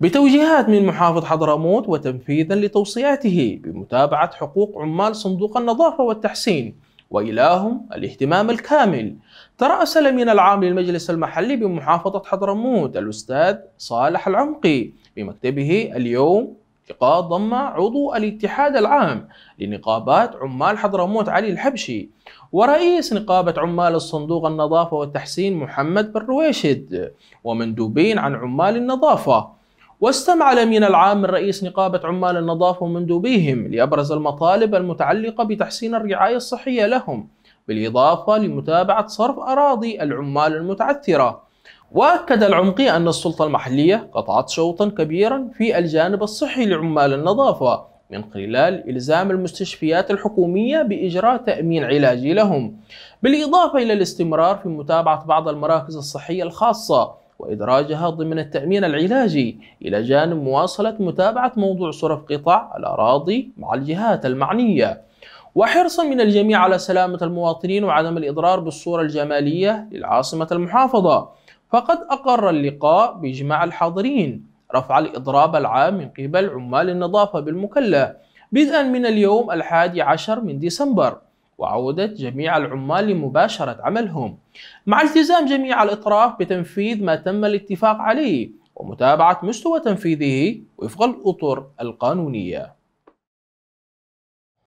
بتوجيهات من محافظ حضرموت وتنفيذا لتوصياته بمتابعة حقوق عمال صندوق النظافة والتحسين وإلىهم الاهتمام الكامل ترأس الأمين العام للمجلس المحلي بمحافظة حضرموت الأستاذ صالح العمقي بمكتبه اليوم لقاء ضم عضو الاتحاد العام لنقابات عمال حضرموت علي الحبشي ورئيس نقابة عمال الصندوق النظافة والتحسين محمد بن رويشد ومندوبين عن عمال النظافة واستمع الأمين العام من رئيس نقابة عمال النظافة ومندوبيهم لأبرز المطالب المتعلقة بتحسين الرعاية الصحية لهم بالإضافة لمتابعة صرف أراضي العمال المتعثرة وأكد العمقي أن السلطة المحلية قطعت شوطا كبيرا في الجانب الصحي لعمال النظافة من خلال إلزام المستشفيات الحكومية بإجراء تأمين علاجي لهم بالإضافة إلى الاستمرار في متابعة بعض المراكز الصحية الخاصة وإدراجها ضمن التأمين العلاجي إلى جانب مواصلة متابعة موضوع صرف قطع الأراضي مع الجهات المعنية وحرصا من الجميع على سلامة المواطنين وعدم الإضرار بالصورة الجمالية للعاصمة المحافظة فقد أقر اللقاء بإجماع الحاضرين رفع الإضراب العام من قبل عمال النظافة بالمكلة بدءا من اليوم الحادي عشر من ديسمبر وعودة جميع العمال لمباشرة عملهم مع التزام جميع الأطراف بتنفيذ ما تم الاتفاق عليه ومتابعة مستوى تنفيذه وفق الأطر القانونية